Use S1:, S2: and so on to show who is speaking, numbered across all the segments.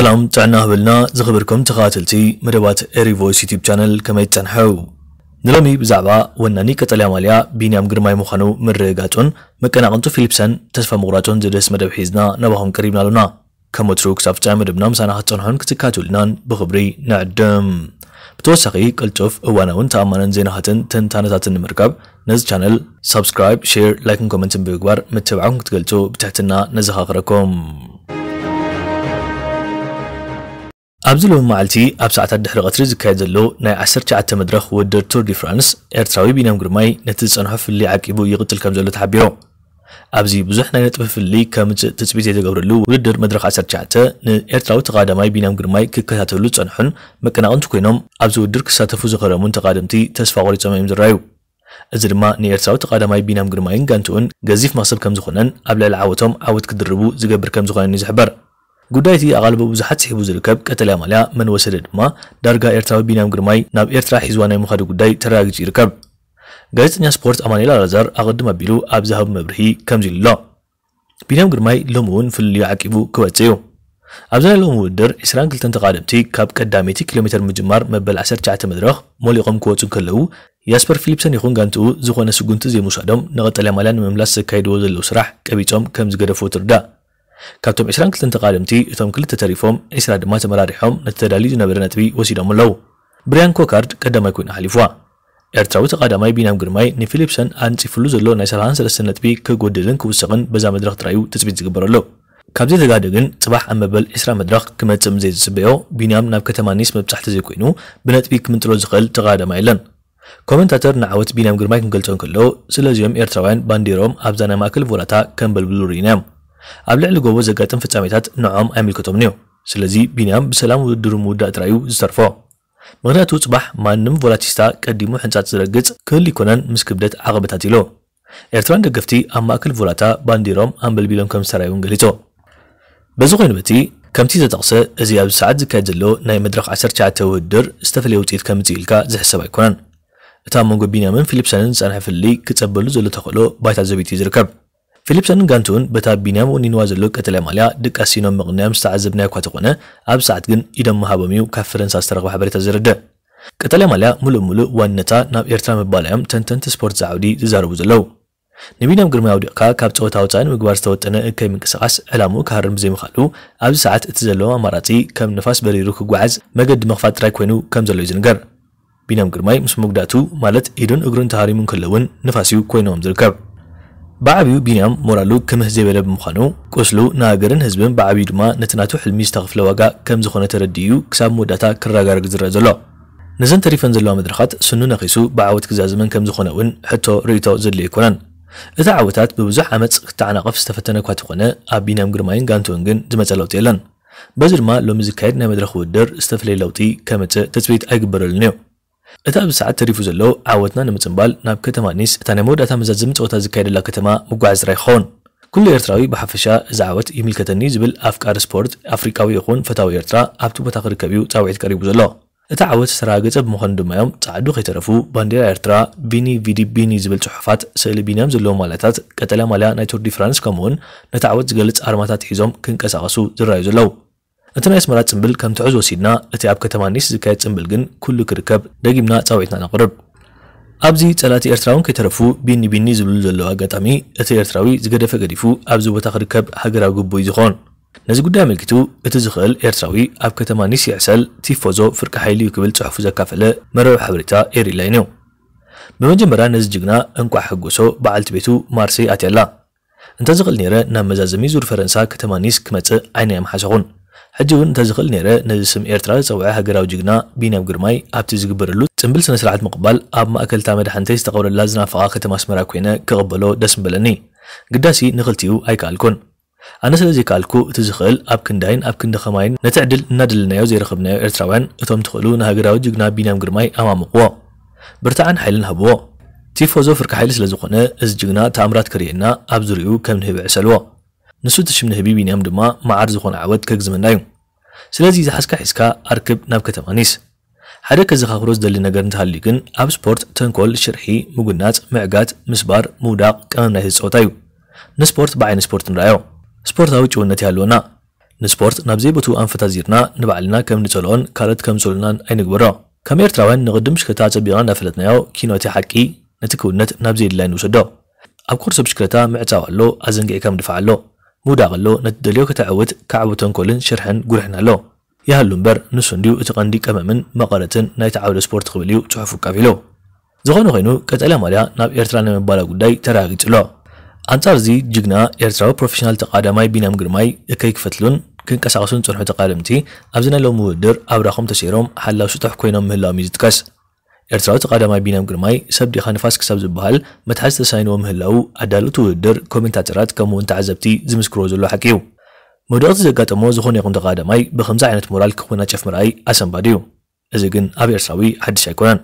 S1: ሰላም ጥዕና ህብልና ዝኽብርኩም ተኸታተልቲ መደባት ኤሪ ቮይስ ዩቲብ ቻነል ከመይ ትፀንሐው ንሎሚ ብዛዕባ ወናኒ ቀጠልያ ማልያ ቢንያም ግርማይ ምዃኑ ምርጋጹን መቀናቕንቱ ፊሊፕሰን ተስፋ ምቑራጹን ዝደስ መደብ ሒዝና ናባኹም ቀሪብና ኣሎና ከም ወትሩ ክሳብ ፍጻሜ መደብና ምሳና ክትፀንሖን ክትካትውልናን ብኽብሪ ንዕድም ብተወሳኺ ቅልጡፍ እዋናውን ተኣማነን ዜናታትን ትንታነታትን ንምርካብ ነዚ ቻነል ሳብስክራይብ ሼር ላይክን ኮመንትን ብምግባር ምትብዓኩም ክትገልጹ ብትሕትና ነዘኻኽረኩም ኣብዚ ሎሚ መዓልቲ ኣብ ሰዓታት ድሕሪ ቀትሪ ዝካየድ ዘሎ ናይ 19 መድረኽ ውድድር ቱር ዲ ፍራንስ ኤርትራዊ ቢንያም ግርማይ ነቲ ዝፀንሖ ፍልይ ዓቂቡ ይቕጥል ከም ዘሎ ተሓቢሮ ኣብዚ ብዙሕ ናይ ነጥቢ ፍልይ ከምፅእ ትፅቢት ዘይተገብረሉ ውድድር መድረኽ 19 ንኤርትራዊ ተቃዳማይ ቢንያም ግርማይ ክከታተሉ ዝፀንሑን መቀናቕንቲ ኮይኖም ኣብዚ ውድድር ክሳተፉ ዝኸረሙን ተቃድምቲ ተስፋ ቆሪፆም እዮም ዝረኣዩ እዚ ድማ ንኤርትራዊ ተቃዳማይ ቢንያም ግርማይን ጋንትኡን ገዚፍ መክሰብ ከም ዝኾነን ኣብ ልዕሊ ዓወቶም ዓወት ክድርቡ ዝገብር ከም ዝኾነን እዩ ዝሕበር قدايتي أغلب بزحت حبوز الكب كتلا ملا من وسدد ما درجة إرتاو بينام جرماي ناب إرترا حزوانا مخادو قداي تراجع الكب قالت إن سبورت أماني لا رزار أقدم أبيلو أبزهب مبرهي كم زل لا بينام جرماي لمون في اللي عقبو كواتيو أبزنا لهم ودر إسران كلتن تقادمتي كاب قداميتي كيلومتر مجمار مبل عسر جعت مدرخ موليقم كواتو كلو ياسبر فيليبسن يخون غانتو زغونه سغونت زي مشادم نغتل مالان مملاس كايدو زلو سراح كبيتوم كم زغرفو تردا ካብቶም 22 ተቓልምቲ እቶም ክልተ ተሪፎም 20 ድማ ተመራሪሖም ነቲ ተዳልዩ ዝነበረ ነጥቢ ወሲዶም ኣለዉ ብርያን ኮካርድ ቀዳማይ ኮይኑ ሓሊፉ ኤርትራዊ ተቓዳማይ ቢናም ግርማይ ንፊሊፕሰን ኣንፂፍሉ ዘሎ ናይ 33 ነጥቢ ክጎድልን ክውስቕን በዛ መድረኽ ጥራዩ ትፅቢት ዝግበረሎ ካብዚ ተጋደ ግን ፅባሕ ኣብ መበል 20 መድረኽ ምዘይ ዝፅበዮ ቢናም ናብ ከተማ ኒስ መብፃሕቲ ዘይኮይኑ ብነጥቢ ክምንጥሎ ዝኽእል ተቓዳማይ ኣለን ኮመንታተር ንዓወት ቢናም ግርማይ ክንገልፆ ከለዉ ስለዚኦም ኤርትራውያን ባንዴሮም ኣብዛ ናይ ማእከል ቦላታ ከም በልብሉ ርኢና እዮም ኣብ ልዕሊ ጎቦ ዘጋጥም ፍጻሜታት ንዖም ኣይምልከቶም ነይሩ ስለዚ ቢንያም ብሰላም ውድድሩ ምውዳእ ጥራዩ ዝተርፎ ምክንያቱ ፅባሕ ማንም ቮላቲስታ ቀዲሙ ሕንፃት ዝረግፅ ክህል ይኮነን ምስ ክብደት ዓቐበታት ኢሉ ኤርትራን ደገፍቲ ኣብ ማእከል ቮላታ ባንዲሮም ኣንበልቢሎም ከም ዝተራዩን ገሊፆ በዚ ኮይኑ በቲ ከምቲ ዘጠቕሰ እዚ ኣብዚ ሰዓት ዝካየድ ዘሎ ናይ መድረኽ 19 ውድድር ዝተፈለየ ውፅኢት ከምፅእ ኢልካ ዝሕሰብ ኣይኮነን እታ መንጎ ቢንያምን ፊልፕሰንን ዝፀንሐ ፍልይ ክፀበሉ ዘሎ ተኽእሎ ባይታ ዘቤት እዩ ዝርከብ ፊሊፕሰንን ጋንቱን በታ ቢንያም እውን ዘሎ ቀጠለ ማልያ ደቂ ኣሲኖም ምቕናዮም ዝተዓዘብናይ እኳ ተኾነ ኣብ ሰዓት ግን ኢዶም መሃቦም እዩ ካብ ፈረንሳ ዝተረኽቦ ሓበሬታ ዝርድእ ቀጠልያ ማልያ ሙሉእ ሙሉእ ዋነታ ናብ ኤርትራ ምባልዮም ተንተንቲ ስፖርት ዛዕውዲ ዝዛረቡ ዘለው ንቢንያም ግርማ ኣውዲቕካ ካብ ፀወታ ወፃኢ ንምግባር ዝተወጠነ እከይ ምንቅስቓስ ዕላሙ ክሃርም ብዘይምኽኣሉ ኣብዚ ሰዓት እቲ ዘለዎ ኣማራፂ ከም ንፋስ በሪሩ ክጓዓዝ መገዲ መኽፋት ጥራይ ኮይኑ ከም ዘሎ እዩ ዝንገር ቢንያም ግርማይ ምስ ምጉዳእቱ ማለት ኢዱን እግሩን ተሃሪሙ እውን ንፋስ እዩ ኮይኖዎም ዝርከብ ብዓብዩ ቢንያም ሞራሉ ክምህ ዘይበለ ብምዃኑ ቁስሉ ንሃገርን ህዝብን ብዓብዩ ድማ ነቲ ናቱ ሕልሚ ዝተኽፍለ ዋጋ ከም ዝኾነ ተረዲኡ ክሳብ መወዳእታ ክረጋርግ ዝረአ ዘሎ ነዘን ተሪፈን ዘለዋ መድረኻት ስኑ ነኺሱ ብዓወት ክዛዝመን ከም ዝኾነ እውን ሕቶ ርእቶ ዘድልዩ ይኮነን እቲ ዓወታት ብብዙሕ ዓመፅ ክተዓናቐፍ ዝተፈተነ እኳ ትኾነ ኣብ ቢንያም ግርማይን ጋንትወን ግን ዝመፀ ለውጢ የለን በዚ ድማ ሎሚ ዝካየድ ናይ መድረኽ ውድድር ዝተፈለየ ለውጢ ከምፅእ ተፅቢት ኣይግበረሉን እዩ እታ ሰዓት ተሪፉ ዘሎ ዓወትና ንምፅምባል ናብ ከተማ ኒስ እታ ናይ መወዳእታ መዛዝም ፀወታ ዝካየደላ ከተማ ምጓዓዝ ዝራ ይኸውን ኩሉ ኤርትራዊ ብሓፈሻ እዚ ዓወት ይምልከተኒ ዝብል ኣፍቃሪ ስፖርት ኣፍሪካዊ ይኹን ፈታዊ ኤርትራ ኣብቲ ቦታ ክርከብ እዩ ፃውዒት ቀሪቡ ዘሎ እቲ ዓወት ዝተረጋገፀ ብምዃኑ ድማዮም ፃዕዱ ከይተረፉ ባንዴራ ኤርትራ ቢኒ ቪዲ ቢኒ ዝብል ፅሑፋት ስእሊ ቢንያም ዘለዎ ማልያታት ቀጠልያ ማልያ ናይ ቶር ዲ ፍራንስ ከምኡውን ነቲ ዓወት ዝገልፅ ኣርማታት ሒዞም ክንቀሳቀሱ ዝረኣዩ ዘለው እቲ ናይ ኣስመራ ፅምብል ከምቲ ዕዝ ወሲድና እቲ ኣብ ከተማ ኒስ ዝካየድ ፅምብል ግን ኩሉ ክርከብ ደጊምና ፃዊዕትና ነቕርብ ኣብዚ ጸላቲ ኤርትራ እውን ከይተረፉ ቢኒ ቢኒ ዝብሉ ዘለዎ ኣጋጣሚ እቲ ኤርትራዊ ዝገደፈ ገዲፉ ኣብዚ ቦታ ክርከብ ሃገራዊ ግቡ እዩ ዝኾን ነዚ ጉዳይ ኣመልኪቱ እቲ ዝኽእል ኤርትራዊ ኣብ ከተማ ኒስ ይዕሰል ቲፎዞ ፍርቂ ሓይሊ እዩ ክብል ጽሑፉ ዘካፈለ መረብ ሓበሬታ ኤሪላይን እዩ ብመጀመርያ ነዚ ጅግና እንቋዕ ሕጎሶ በዓልቲ ቤቱ ማርሴይ ኣትያላ እንተዝኽእል ነይረ ናብ መዛዘሚ ዙር ፈረንሳ ከተማ ኒስ ክመጽእ ዓይነ የምሓሰኹን حجي ون تزخل نيرة نزسم إيرترا زوعة هجرة وجينا بين وجرماي أبتي زقبرلو تنبل سنة سرعة مقبل أب ما أكل تامد حنتي استقبل الله زنا فقاقة تماسمرا كوينة كقبلو دسم بلني قداسي نخلتيو أي كالكون أنا سلزي كالكو تزخل أب كندين أب كند خماين نتعدل نادل نيو زي رخبنا إيرتراوان أتوم تخلو نهجرة وجينا بين وجرماي أمام قوة برتعن حيلن هبوه تيفوزو فرك حيل سلزقنا أزجنا تامرات كرينا أبزريو كم نهب عسلوه ንሱ ትሽም ንህቢብ እዮም ድማ መዓር ዝኾነ ዓወት ከግዝመና እዩ ስለዚ ዝሓዝካ ሒዝካ ኣርክብ ናብ ከተማ ኒስ ሓደ ከዘኻኽሮ ዝደሊ ነገር እንተሃልዩ ግን ኣብ ስፖርት ተንኮል ሽርሒ ምጉናፅ ምዕጋት ምስባር ምውዳቕ ቀመም ናይ ፀወታ እዩ ንስፖርት ብዓይኒ ስፖርት ንርኣዮ ስፖርታዊ ጭውነት ይሃልወና ንስፖርት ናብ ዘይቦትኡ ኣንፈታዚርና ንባዕልና ከም ንፀልኦን ካልኦት ከም ዝፀልኡናን ኣይንግበሮ ከም ኤርትራውያን ንቅድም ሽክለታ ፀቢቕና እናፈለጥናዮ ኪኖቲ ሓቂ ነቲ ክውነት ናብ ዘየድላይ ንውሰዶ ኣብ ኮርሶ ብሽክለታ ምዕፃው ኣሎ ኣዘንግዒ ከም ምድፋዕ ኣሎ ሙዳ ከሎ ነቲ ደልዮ ከተዕውት ካብ ተንኮልን ሽርሕን ጉርሕን ኣሎ ይሃሉ እምበር ንሱ እንድዩ እቲ ቐንዲ ቀመምን መቐረትን ናይቲ ዓውደ ስፖርት ክብል እዩ ጽሑፍ ውቃቢ ኢሉ ዝኾነ ኮይኑ ቀጠልያ ማልያ ናብ ኤርትራ ናይ ምባላ ጉዳይ ኣሎ ኣንጻር እዚ ጅግና ኤርትራዊ ፕሮፌሽናል ተቃዳማይ ቢናም ግርማይ እከይ ክፈትሉን ክንቀሳቐሱን ፅንሑ ተቓደምቲ ኣብዚ ናይ ሎም ውድድር ኣብ ራኾም ተሰይሮም ሓላው ስጡሕ ኮይኖም ምህላዎም እዩ ዝጥቀስ ኤርትራዊ ተቓዳማይ ቢንያም ግርማይ ሰብ ዲኻ ንፋስ ክሳብ ዝበሃል መትሓዝ ተሳይንዎ ምህላው ኣዳልእቲ ውድድር ኮሜንታተራት ከምኡውን ተዓዘብቲ ዝምስክሮ ዘሎ ሓቂዩ መድቕቲ ዘጋጠሞ ዝኾነ ይኹን ተቓዳማይ ብከምዚ ዓይነት ሞራል ክወናጨፍ ምርኣይ ኣሰንባድ እዩ እዚ ግን ኣብ ኤርትራዊ ሓድሽ ኣይኮነን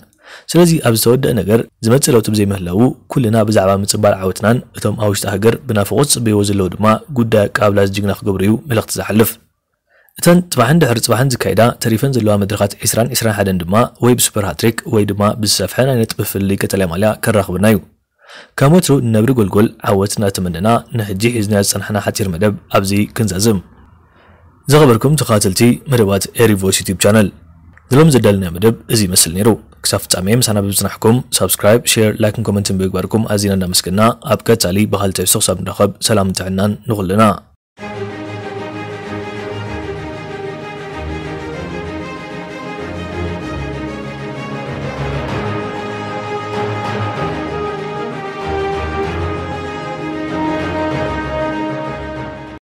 S1: ስለዚ ኣብ ዝተወደአ ነገር ዝመፅእ ለውጢ ብዘይምህላው ኩልና ብዛዕባ ምፅባል ዓወትናን እቶም ኣብ ውሽጢ ሃገር ብናፍቆት ፅበይዎ ዘለዉ ድማ ጉዳይ ኣቀባብላ ዝጅግና ክገብሩ እዩ መልእኽቲ ዝሓልፍ እተን ጥባሕን ድሕሪ ጥባሕን ዝካይዳ ተሪፈን ዘለዋ መድረኻት 20 21 ድማ ወይ ብሱፐር ሃትሪክ ወይ ድማ ብዝሰፍሐ ናይ ነጥቢ ፍልይ ቀጠልያ ማልያ ከራኽብና እዩ ካብ ወትሩ ንነብሪ ጎልጎል ዓወት እናተመንና ንሕጂ ሒዝና ዝፀናሕና ሓፂር መደብ ኣብዚ ክንዛዝም ዝኸበርኩም ተኸታተልቲ መደባት ኤሪቮይስ ዩቲብ ቻነል ንሎም ዘዳልና መደብ እዚ ይመስል ነይሩ ክሳብ ፍጻሜ ምሳና ብብፅናሕኩም ሳብስክራይብ ሼር ላይክን ኮመንትን ብምግባርኩም ኣዚና እናመስግና ኣብ ቀጻሊ ባህልቲ ዕሶ ክሳብ ንረኸብ ሰላምን ጥዕናን ንኹልና